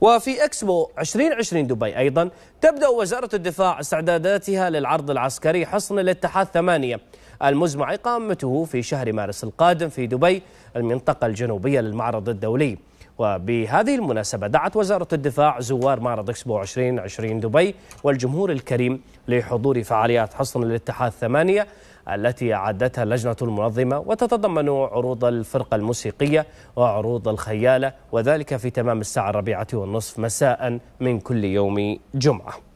وفي اكسبو 2020 دبي ايضا تبدا وزاره الدفاع استعداداتها للعرض العسكري حصن الاتحاد ثمانيه المزمع اقامته في شهر مارس القادم في دبي المنطقه الجنوبيه للمعرض الدولي وبهذه المناسبة دعت وزارة الدفاع زوار معرض اكسبو 2020 دبي والجمهور الكريم لحضور فعاليات حصن الاتحاد ثمانية التي أعدتها اللجنة المنظمة وتتضمن عروض الفرقة الموسيقية وعروض الخيالة وذلك في تمام الساعة الرابعة والنصف مساء من كل يوم جمعة